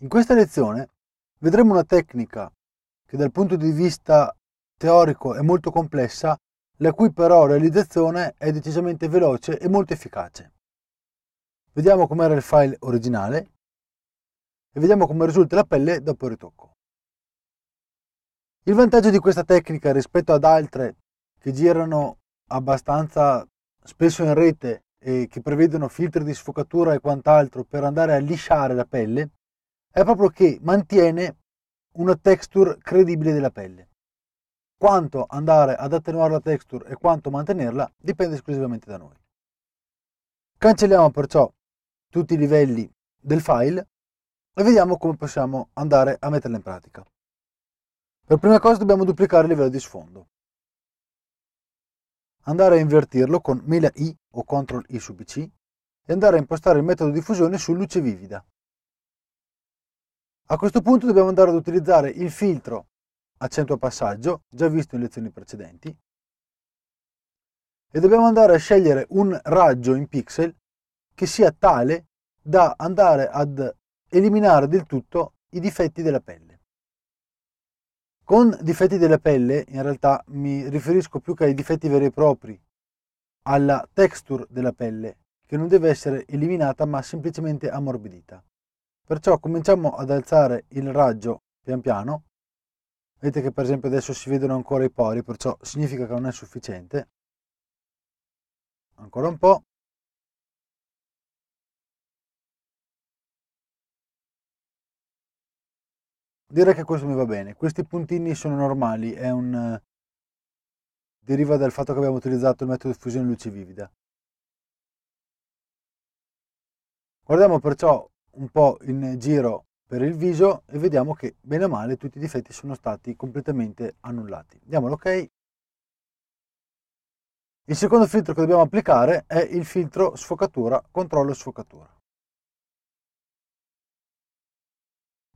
In questa lezione vedremo una tecnica che dal punto di vista teorico è molto complessa, la cui però realizzazione è decisamente veloce e molto efficace. Vediamo com'era il file originale e vediamo come risulta la pelle dopo il ritocco. Il vantaggio di questa tecnica rispetto ad altre che girano abbastanza spesso in rete e che prevedono filtri di sfocatura e quant'altro per andare a lisciare la pelle è proprio che mantiene una texture credibile della pelle. Quanto andare ad attenuare la texture e quanto mantenerla dipende esclusivamente da noi. Cancelliamo perciò tutti i livelli del file e vediamo come possiamo andare a metterla in pratica. Per prima cosa dobbiamo duplicare il livello di sfondo. Andare a invertirlo con 1000i o CTRL i su PC e andare a impostare il metodo di fusione su luce vivida. A questo punto dobbiamo andare ad utilizzare il filtro accento a passaggio, già visto in lezioni precedenti, e dobbiamo andare a scegliere un raggio in pixel che sia tale da andare ad eliminare del tutto i difetti della pelle. Con difetti della pelle in realtà mi riferisco più che ai difetti veri e propri, alla texture della pelle, che non deve essere eliminata ma semplicemente ammorbidita. Perciò cominciamo ad alzare il raggio pian piano. Vedete che per esempio adesso si vedono ancora i pori, perciò significa che non è sufficiente. Ancora un po'. Direi che questo mi va bene. Questi puntini sono normali, è un... deriva dal fatto che abbiamo utilizzato il metodo di fusione luce vivida. Guardiamo perciò un po' in giro per il viso e vediamo che bene o male tutti i difetti sono stati completamente annullati. Diamo l'ok. Il secondo filtro che dobbiamo applicare è il filtro sfocatura, controllo sfocatura.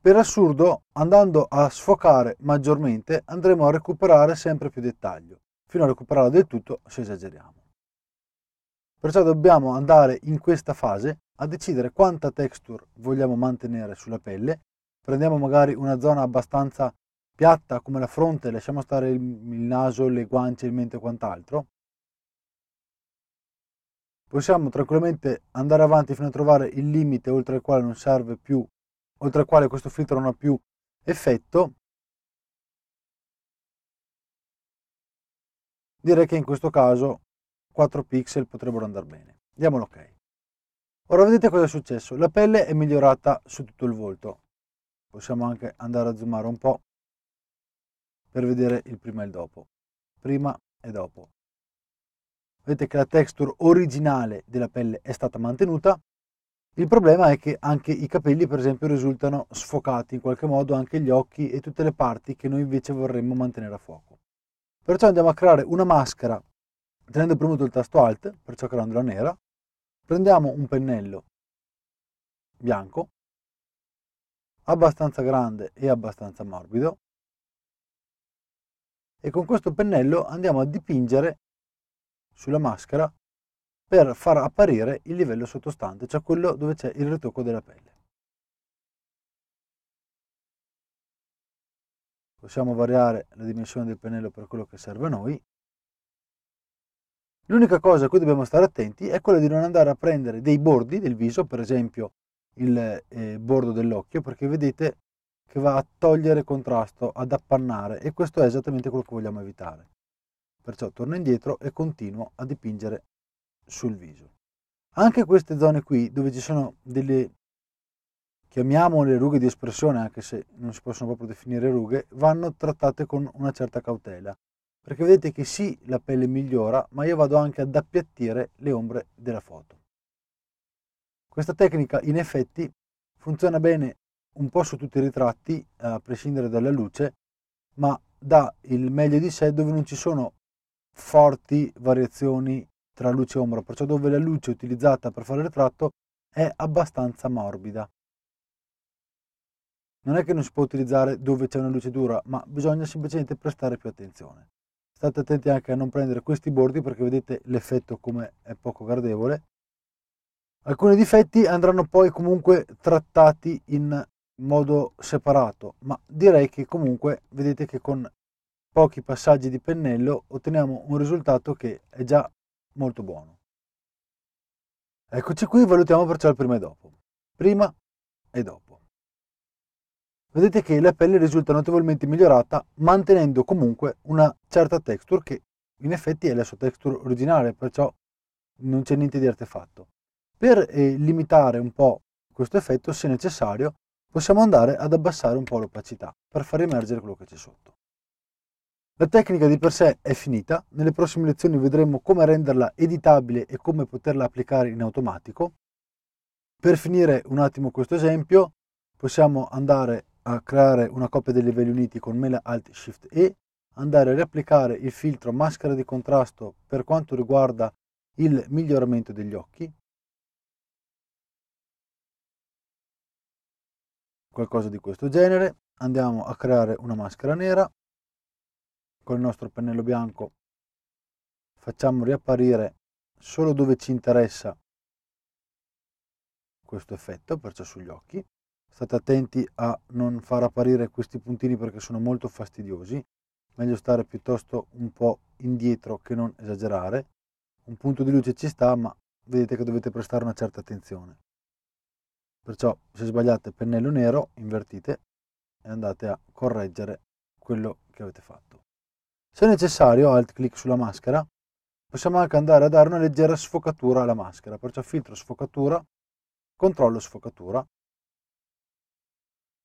Per assurdo, andando a sfocare maggiormente, andremo a recuperare sempre più dettaglio, fino a recuperarlo del tutto se esageriamo. Perciò dobbiamo andare in questa fase a decidere quanta texture vogliamo mantenere sulla pelle. Prendiamo magari una zona abbastanza piatta come la fronte, lasciamo stare il, naso, le guance, il mento e quant'altro. Possiamo tranquillamente andare avanti fino a trovare il limite oltre il quale non serve più, oltre il quale questo filtro non ha più effetto. Direi che in questo caso 4 pixel potrebbero andare bene. Diamo l'ok. Ora vedete cosa è successo. La pelle è migliorata su tutto il volto. Possiamo anche andare a zoomare un po' per vedere il prima e il dopo. Prima e dopo. Vedete che la texture originale della pelle è stata mantenuta. Il problema è che anche i capelli, per esempio, risultano sfocati in qualche modo, anche gli occhi e tutte le parti che noi invece vorremmo mantenere a fuoco. Perciò andiamo a creare una maschera tenendo premuto il tasto Alt, perciò creandola nera, Prendiamo un pennello bianco, abbastanza grande e abbastanza morbido, e con questo pennello andiamo a dipingere sulla maschera per far apparire il livello sottostante, cioè quello dove c'è il ritocco della pelle. Possiamo variare la dimensione del pennello per quello che serve a noi L'unica cosa a cui dobbiamo stare attenti è quella di non andare a prendere dei bordi del viso, per esempio il eh, bordo dell'occhio, perché vedete che va a togliere contrasto, ad appannare e questo è esattamente quello che vogliamo evitare. Perciò torno indietro e continuo a dipingere sul viso. Anche queste zone qui dove ci sono delle chiamiamole rughe di espressione, anche se non si possono proprio definire rughe, vanno trattate con una certa cautela perché vedete che sì la pelle migliora ma io vado anche ad appiattire le ombre della foto. Questa tecnica in effetti funziona bene un po' su tutti i ritratti eh, a prescindere dalla luce ma dà il meglio di sé dove non ci sono forti variazioni tra luce e ombra, perciò dove la luce utilizzata per fare il ritratto è abbastanza morbida. Non è che non si può utilizzare dove c'è una luce dura, ma bisogna semplicemente prestare più attenzione. State attenti anche a non prendere questi bordi perché vedete l'effetto come è poco gradevole. Alcuni difetti andranno poi comunque trattati in modo separato, ma direi che comunque vedete che con pochi passaggi di pennello otteniamo un risultato che è già molto buono. Eccoci qui, valutiamo perciò il prima e dopo. Prima e dopo vedete che la pelle risulta notevolmente migliorata mantenendo comunque una certa texture che in effetti è la sua texture originale, perciò non c'è niente di artefatto. Per eh, limitare un po' questo effetto, se necessario, possiamo andare ad abbassare un po' l'opacità per far emergere quello che c'è sotto. La tecnica di per sé è finita, nelle prossime lezioni vedremo come renderla editabile e come poterla applicare in automatico. Per finire un attimo questo esempio, possiamo andare a creare una copia dei livelli uniti con mela Alt Shift E, andare a riapplicare il filtro maschera di contrasto per quanto riguarda il miglioramento degli occhi, qualcosa di questo genere, andiamo a creare una maschera nera, con il nostro pennello bianco facciamo riapparire solo dove ci interessa questo effetto, perciò sugli occhi, state attenti a non far apparire questi puntini perché sono molto fastidiosi, meglio stare piuttosto un po' indietro che non esagerare. Un punto di luce ci sta, ma vedete che dovete prestare una certa attenzione. Perciò se sbagliate pennello nero, invertite e andate a correggere quello che avete fatto. Se necessario, alt clic sulla maschera, possiamo anche andare a dare una leggera sfocatura alla maschera, perciò filtro sfocatura, controllo sfocatura,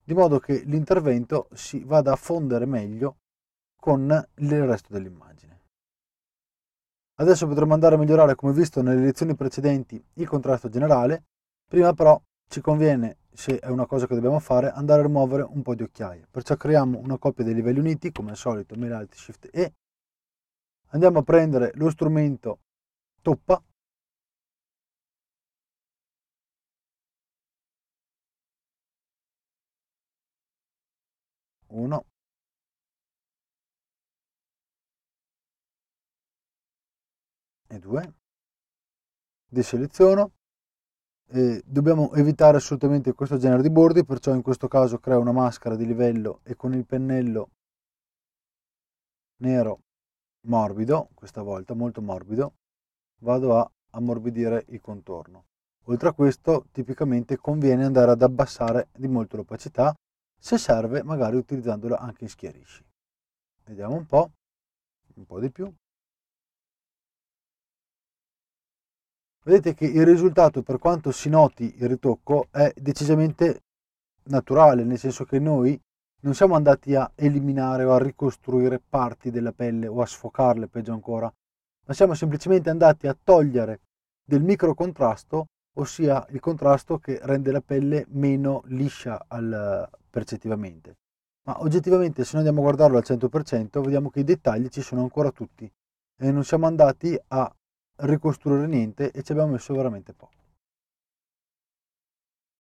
di modo che l'intervento si vada a fondere meglio con il resto dell'immagine. Adesso potremo andare a migliorare, come visto nelle lezioni precedenti, il contrasto generale, prima però ci conviene, se è una cosa che dobbiamo fare, andare a rimuovere un po' di occhiaie. Perciò creiamo una coppia dei livelli uniti, come al solito, Mira Alt Shift E, andiamo a prendere lo strumento toppa 1 e 2 deseleziono e dobbiamo evitare assolutamente questo genere di bordi perciò in questo caso creo una maschera di livello e con il pennello nero morbido questa volta molto morbido vado a ammorbidire il contorno oltre a questo tipicamente conviene andare ad abbassare di molto l'opacità se serve magari utilizzandolo anche in schiarisci. Vediamo un po', un po' di più. Vedete che il risultato, per quanto si noti il ritocco, è decisamente naturale, nel senso che noi non siamo andati a eliminare o a ricostruire parti della pelle o a sfocarle, peggio ancora, ma siamo semplicemente andati a togliere del microcontrasto ossia il contrasto che rende la pelle meno liscia al, percettivamente. Ma oggettivamente se noi andiamo a guardarlo al 100% vediamo che i dettagli ci sono ancora tutti e non siamo andati a ricostruire niente e ci abbiamo messo veramente poco.